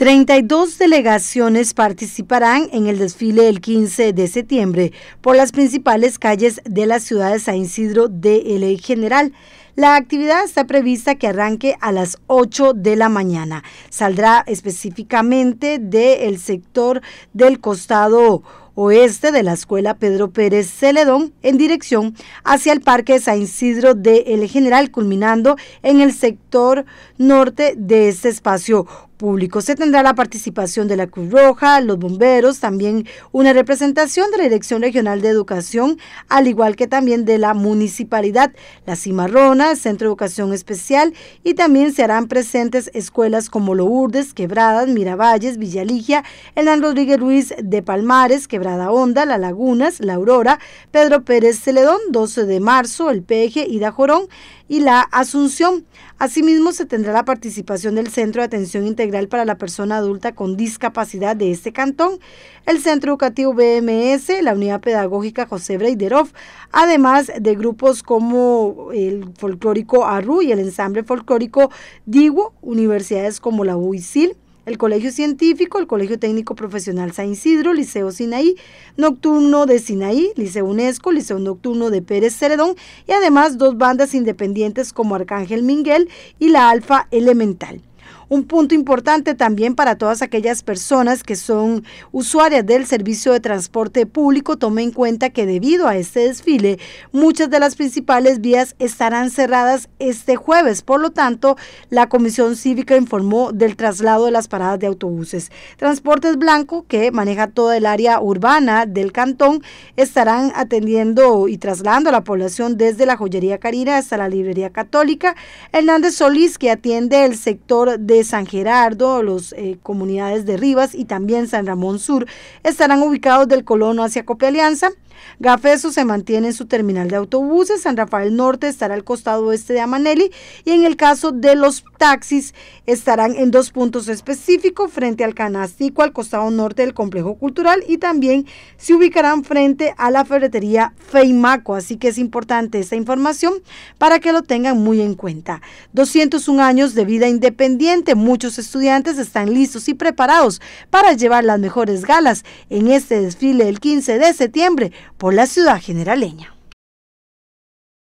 32 delegaciones participarán en el desfile el 15 de septiembre por las principales calles de la ciudad de San Isidro de El General. La actividad está prevista que arranque a las 8 de la mañana. Saldrá específicamente del sector del costado oeste de la Escuela Pedro Pérez Celedón en dirección hacia el Parque San Isidro de El General, culminando en el sector norte de este espacio público Se tendrá la participación de la Cruz Roja, los bomberos, también una representación de la Dirección Regional de Educación, al igual que también de la municipalidad, la Cimarrona, el Centro de Educación Especial y también se harán presentes escuelas como Lourdes, Quebradas, Miravalles, Villaligia, Elán Rodríguez Ruiz de Palmares, Quebrada Honda, La Lagunas, La Aurora, Pedro Pérez Celedón, 12 de marzo, El Peje, Ida Jorón, y la Asunción. Asimismo, se tendrá la participación del Centro de Atención Integral para la Persona Adulta con Discapacidad de este cantón, el Centro Educativo BMS, la Unidad Pedagógica José Breiderov, además de grupos como el folclórico ARRU y el ensamble folclórico digo universidades como la UICIL, el Colegio Científico, el Colegio Técnico Profesional San Isidro, Liceo Sinaí, Nocturno de Sinaí, Liceo UNESCO, Liceo Nocturno de Pérez Ceredón y además dos bandas independientes como Arcángel Minguel y la Alfa Elemental. Un punto importante también para todas aquellas personas que son usuarias del servicio de transporte público, tome en cuenta que debido a este desfile, muchas de las principales vías estarán cerradas este jueves. Por lo tanto, la Comisión Cívica informó del traslado de las paradas de autobuses. Transportes Blanco, que maneja toda el área urbana del cantón, estarán atendiendo y trasladando a la población desde la joyería Carina hasta la librería católica. Hernández Solís, que atiende el sector de eh, San Gerardo, las eh, comunidades de Rivas y también San Ramón Sur estarán ubicados del Colono hacia Alianza. Gafeso se mantiene en su terminal de autobuses, San Rafael Norte estará al costado oeste de Amanelli y en el caso de los taxis estarán en dos puntos específicos frente al canastico al costado norte del complejo cultural y también se ubicarán frente a la ferretería Feimaco, así que es importante esta información para que lo tengan muy en cuenta. 201 años de vida independiente muchos estudiantes están listos y preparados para llevar las mejores galas en este desfile el 15 de septiembre por la ciudad generaleña.